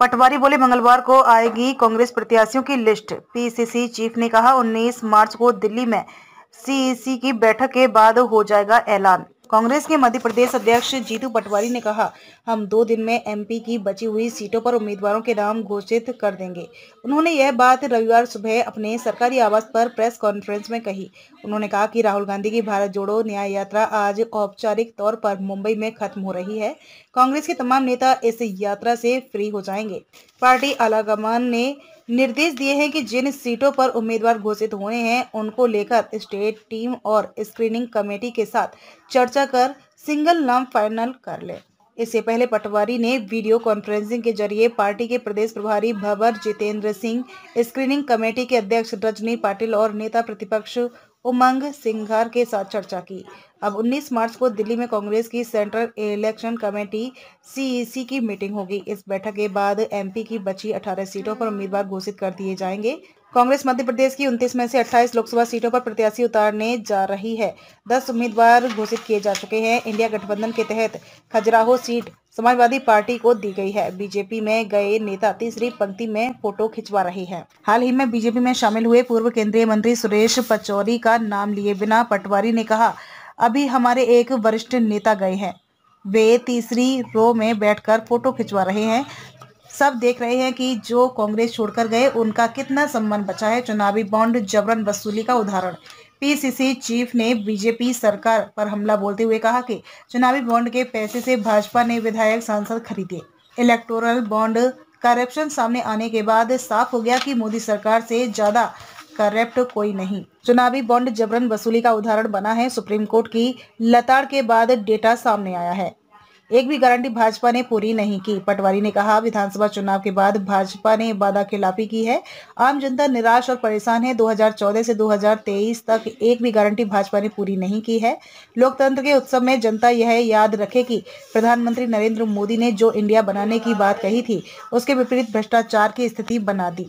पटवारी बोले मंगलवार को आएगी कांग्रेस प्रत्याशियों की लिस्ट पीसीसी चीफ ने कहा 19 मार्च को दिल्ली में सीईसी की बैठक के बाद हो जाएगा ऐलान कांग्रेस के मध्य प्रदेश अध्यक्ष जीतू पटवारी ने कहा हम दो दिन में एमपी की बची हुई सीटों पर उम्मीदवारों के नाम घोषित कर देंगे उन्होंने यह बात रविवार सुबह अपने सरकारी आवास पर प्रेस कॉन्फ्रेंस में कही उन्होंने कहा कि राहुल गांधी की भारत जोड़ो न्याय यात्रा आज औपचारिक तौर पर मुंबई में खत्म हो रही है कांग्रेस के तमाम नेता इस यात्रा से फ्री हो जाएंगे पार्टी आलाकमान ने निर्देश दिए हैं कि जिन सीटों पर उम्मीदवार घोषित होने हैं उनको लेकर स्टेट टीम और स्क्रीनिंग कमेटी के साथ चर्चा कर सिंगल नाम फाइनल कर ले इससे पहले पटवारी ने वीडियो कॉन्फ्रेंसिंग के जरिए पार्टी के प्रदेश प्रभारी भवर जितेंद्र सिंह स्क्रीनिंग कमेटी के अध्यक्ष रजनी पाटिल और नेता प्रतिपक्ष उमंग सिंघार के साथ चर्चा की अब 19 मार्च को दिल्ली में कांग्रेस की सेंट्रल इलेक्शन कमेटी सीईसी की मीटिंग होगी इस बैठक के बाद एमपी की बची 18 सीटों पर उम्मीदवार घोषित कर दिए जाएंगे कांग्रेस मध्य प्रदेश की 29 में से 28 लोकसभा सीटों पर प्रत्याशी उतारने जा रही है 10 उम्मीदवार घोषित किए जा चुके हैं इंडिया गठबंधन के तहत खजुराहो सीट समाजवादी पार्टी को दी गई है बीजेपी में गए नेता तीसरी पंक्ति में फोटो खिंचवा रहे हैं हाल ही में बीजेपी में शामिल हुए पूर्व केंद्रीय मंत्री सुरेश पचौरी का नाम लिए बिना पटवारी ने कहा अभी हमारे एक वरिष्ठ नेता गए हैं वे तीसरी रो में बैठकर फोटो खिंचवा रहे हैं सब देख रहे हैं कि जो कांग्रेस छोड़कर गए उनका कितना सम्मान बचा है चुनावी बॉन्ड जबरन वसूली का उदाहरण पीसीसी चीफ ने बीजेपी सरकार पर हमला बोलते हुए कहा कि चुनावी बॉन्ड के पैसे से भाजपा ने विधायक सांसद खरीदे इलेक्टोरल बॉन्ड करप्शन सामने आने के बाद साफ हो गया कि मोदी सरकार से ज़्यादा करप्ट कोई नहीं चुनावी बॉन्ड जबरन वसूली का उदाहरण बना है सुप्रीम कोर्ट की लताड़ के बाद डेटा सामने आया है एक भी गारंटी भाजपा ने पूरी नहीं की पटवारी ने कहा विधानसभा चुनाव के बाद भाजपा ने वादा खिलाफी की है आम जनता निराश और परेशान है 2014 से 2023 तक एक भी गारंटी भाजपा ने पूरी नहीं की है लोकतंत्र के उत्सव में जनता यह याद रखे कि प्रधानमंत्री नरेंद्र मोदी ने जो इंडिया बनाने की बात कही थी उसके विपरीत भ्रष्टाचार की स्थिति बना दी